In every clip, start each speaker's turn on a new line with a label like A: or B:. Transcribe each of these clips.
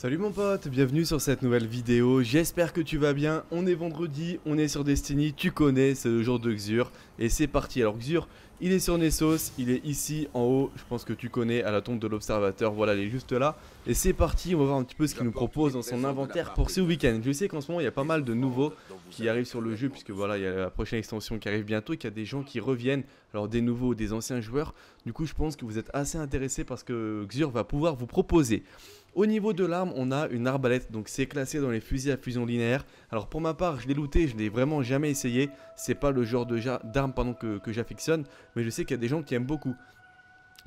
A: Salut mon pote, bienvenue sur cette nouvelle vidéo, j'espère que tu vas bien, on est vendredi, on est sur Destiny, tu connais, c'est le jour de Xur et c'est parti. Alors Xur, il est sur Nessos, il est ici en haut, je pense que tu connais, à la tombe de l'observateur. Voilà, il est juste là. Et c'est parti, on va voir un petit peu ce qu'il nous propose dans son inventaire pour ce week-end. Je sais qu'en ce moment, il y a pas mal de nouveaux qui arrivent sur le jeu, puisque voilà, il y a la prochaine extension qui arrive bientôt, qu'il y a des gens qui reviennent, alors des nouveaux ou des anciens joueurs. Du coup, je pense que vous êtes assez intéressés parce que Xur va pouvoir vous proposer. Au niveau de l'arme, on a une arbalète, donc c'est classé dans les fusils à fusion linéaire. Alors pour ma part, je l'ai looté, je l'ai vraiment jamais essayé. C'est pas le genre d'arme pendant que, que j'affectionne, mais je sais qu'il y a des gens qui aiment beaucoup.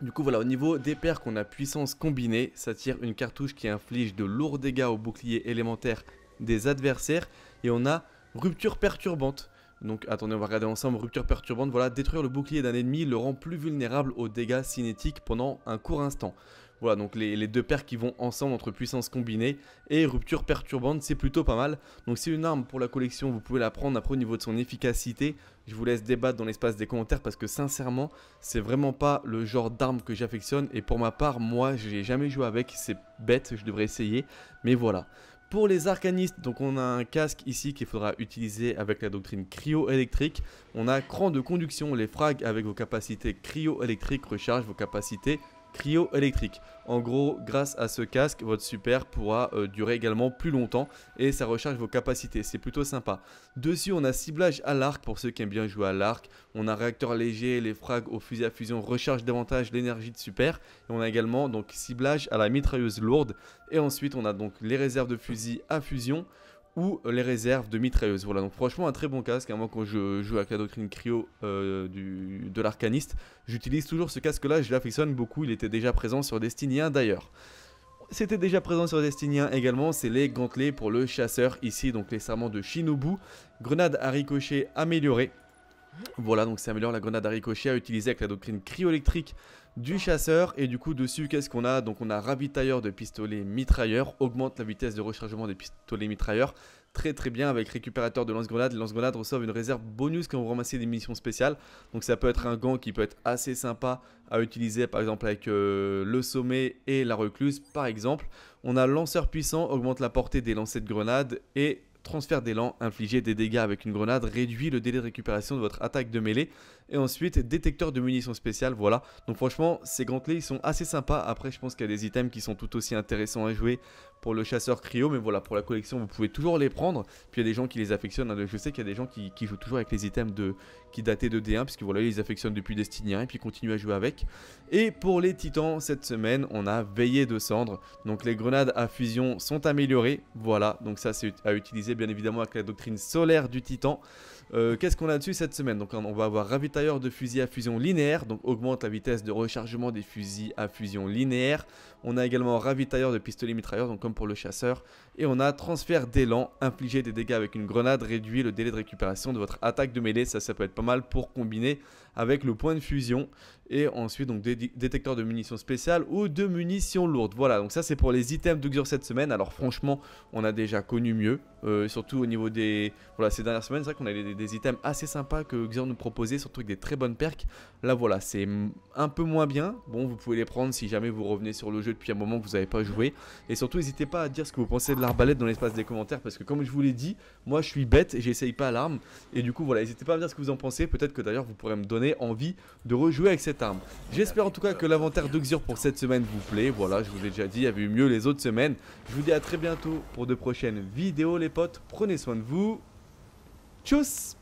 A: Du coup voilà, au niveau des paires qu'on a puissance combinée, ça tire une cartouche qui inflige de lourds dégâts au bouclier élémentaire des adversaires, et on a rupture perturbante. Donc attendez, on va regarder ensemble, rupture perturbante, voilà, détruire le bouclier d'un ennemi le rend plus vulnérable aux dégâts cinétiques pendant un court instant. Voilà, donc les, deux paires qui vont ensemble entre puissance combinée et rupture perturbante, c'est plutôt pas mal. Donc c'est une arme pour la collection, vous pouvez la prendre après au niveau de son efficacité. Je vous laisse débattre dans l'espace des commentaires parce que sincèrement, c'est vraiment pas le genre d'arme que j'affectionne. Et pour ma part, moi, j'ai jamais joué avec, c'est bête, je devrais essayer. Mais voilà. Pour les arcanistes, donc on a un casque ici qu'il faudra utiliser avec la doctrine cryo-électrique. On a cran de conduction, les frags avec vos capacités cryo-électriques recharge vos capacités cryo-électrique. En gros, grâce à ce casque, votre super pourra euh, durer également plus longtemps et ça recharge vos capacités, c'est plutôt sympa. Dessus, on a ciblage à l'arc pour ceux qui aiment bien jouer à l'arc. On a réacteur léger, les frags au fusil à fusion rechargent davantage l'énergie de super. Et on a également donc ciblage à la mitrailleuse lourde. Et ensuite, on a donc les réserves de fusil à fusion ou les réserves de mitrailleuses Voilà, donc franchement un très bon casque. à hein. Moi quand je joue avec la doctrine cryo euh, du, de l'arcaniste, j'utilise toujours ce casque-là, je l'affectionne beaucoup, il était déjà présent sur Destiny 1 d'ailleurs. C'était déjà présent sur Destiny 1 également, c'est les gantelets pour le chasseur ici, donc les serments de Shinobu, grenade à ricochet améliorée, voilà, donc ça améliore la grenade à ricochet à utiliser avec la doctrine cryoélectrique du chasseur. Et du coup, dessus, qu'est-ce qu'on a Donc on a ravitailleur de pistolets mitrailleurs, augmente la vitesse de rechargement des pistolets mitrailleurs. Très très bien avec récupérateur de lance-grenade. lance grenades reçoivent une réserve bonus quand vous ramassez des munitions spéciales. Donc ça peut être un gant qui peut être assez sympa à utiliser par exemple avec euh, le sommet et la recluse par exemple. On a lanceur puissant, augmente la portée des lancers de grenade et transfert d'élan, infliger des dégâts avec une grenade, réduit le délai de récupération de votre attaque de mêlée, et ensuite détecteur de munitions spéciales, voilà. Donc franchement, ces gantelets, ils sont assez sympas, après je pense qu'il y a des items qui sont tout aussi intéressants à jouer pour le chasseur cryo, mais voilà, pour la collection, vous pouvez toujours les prendre, puis il y a des gens qui les affectionnent, hein, je sais qu'il y a des gens qui, jouent toujours avec les items de, qui dataient de D1, puisque voilà, ils les affectionnent depuis Destiny 1, et puis continuent à jouer avec. Et pour les titans, cette semaine, on a veillé de Cendre, donc les grenades à fusion sont améliorées, voilà, donc ça c'est à utiliser bien évidemment avec la doctrine solaire du Titan. Euh, qu'est-ce qu'on a dessus cette semaine Donc on va avoir ravitailleur de fusil à fusion linéaire, donc augmente la vitesse de rechargement des fusils à fusion linéaire. On a également ravitailleur de pistolet mitrailleur, donc comme pour le chasseur. Et on a transfert d'élan, infliger des dégâts avec une grenade, réduit le délai de récupération de votre attaque de mêlée. Ça, ça peut être pas mal pour combiner avec le point de fusion et ensuite donc des détecteurs de munitions spéciales ou de munitions lourdes. Voilà, donc ça c'est pour les items de cette semaine. Alors franchement, on a déjà connu mieux, euh, surtout au niveau des voilà ces dernières semaines, c'est vrai qu'on a des, items assez sympas que Xur nous proposait, surtout avec des très bonnes perks. Là voilà, c'est un peu moins bien. Bon, vous pouvez les prendre si jamais vous revenez sur le jeu depuis un moment que vous n'avez pas joué. Et surtout, n'hésitez pas à dire ce que vous pensez de l'arbalète dans l'espace des commentaires parce que comme je vous l'ai dit, moi je suis bête et j'essaye pas l'arme. Et du coup voilà, n'hésitez pas à me dire ce que vous en pensez. Peut-être que d'ailleurs vous pourrez me donner envie de rejouer avec cette J'espère en tout cas que l'inventaire d'oxur pour cette semaine vous plaît. Voilà, je vous l'ai déjà dit, il y avait eu mieux les autres semaines. Je vous dis à très bientôt pour de prochaines vidéos les potes. Prenez soin de vous. Tchuss